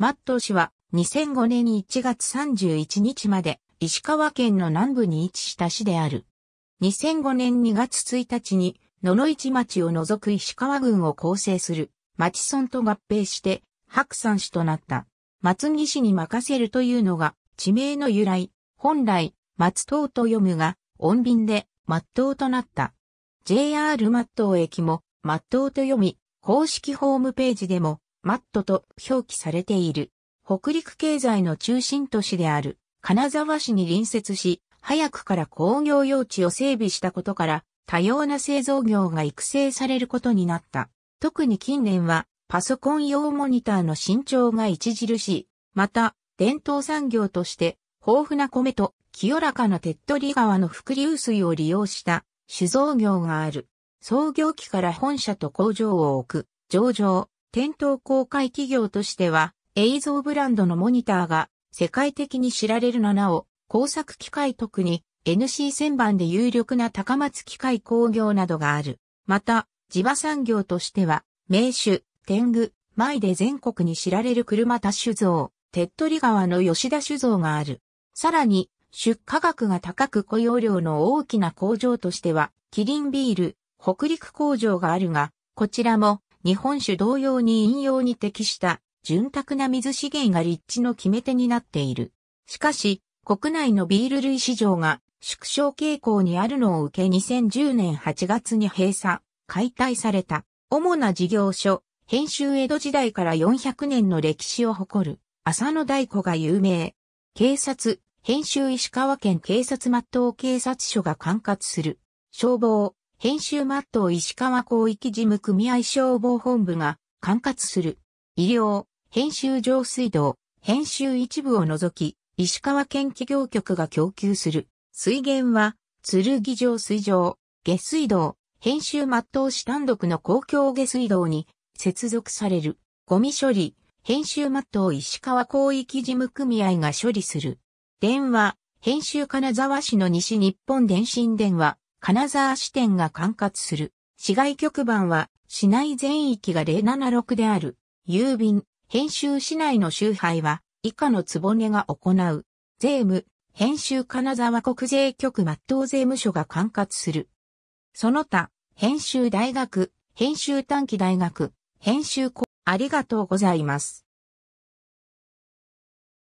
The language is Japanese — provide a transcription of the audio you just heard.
マット氏は2005年1月31日まで石川県の南部に位置した市である。2005年2月1日に野々市町を除く石川郡を構成する町村と合併して白山市となった。松木市に任せるというのが地名の由来。本来、松東と読むが、穏便で、松東となった。JR 松東駅も、松東と読み、公式ホームページでも、マットと表記されている。北陸経済の中心都市である金沢市に隣接し、早くから工業用地を整備したことから、多様な製造業が育成されることになった。特に近年は、パソコン用モニターの伸長が著しい。また、伝統産業として、豊富な米と清らかな手っ取り川の伏流水を利用した酒造業がある。創業期から本社と工場を置く、上場、店頭公開企業としては、映像ブランドのモニターが世界的に知られるのなお、工作機械特に NC1000 番で有力な高松機械工業などがある。また、地場産業としては、名手、天狗、前で全国に知られる車田酒造、手っ取り川の吉田酒造がある。さらに、出荷額が高く雇用量の大きな工場としては、キリンビール、北陸工場があるが、こちらも日本酒同様に飲用に適した潤沢な水資源が立地の決め手になっている。しかし、国内のビール類市場が縮小傾向にあるのを受け2010年8月に閉鎖、解体された。主な事業所、編集江戸時代から400年の歴史を誇る、浅野大子が有名。警察、編集石川県警察末東警察署が管轄する。消防、編集マットを石川広域事務組合消防本部が管轄する。医療、編集上水道、編集一部を除き、石川県企業局が供給する。水源は、剣上水上、下水道、編集マットを市単独の公共下水道に接続される。ゴミ処理、編集マットを石川広域事務組合が処理する。電話、編集金沢市の西日本電信電話、金沢支店が管轄する。市外局番は市内全域が076である。郵便、編集市内の集配は以下のつぼねが行う。税務、編集金沢国税局末東税務署が管轄する。その他、編集大学、編集短期大学、編集ありがとうございます。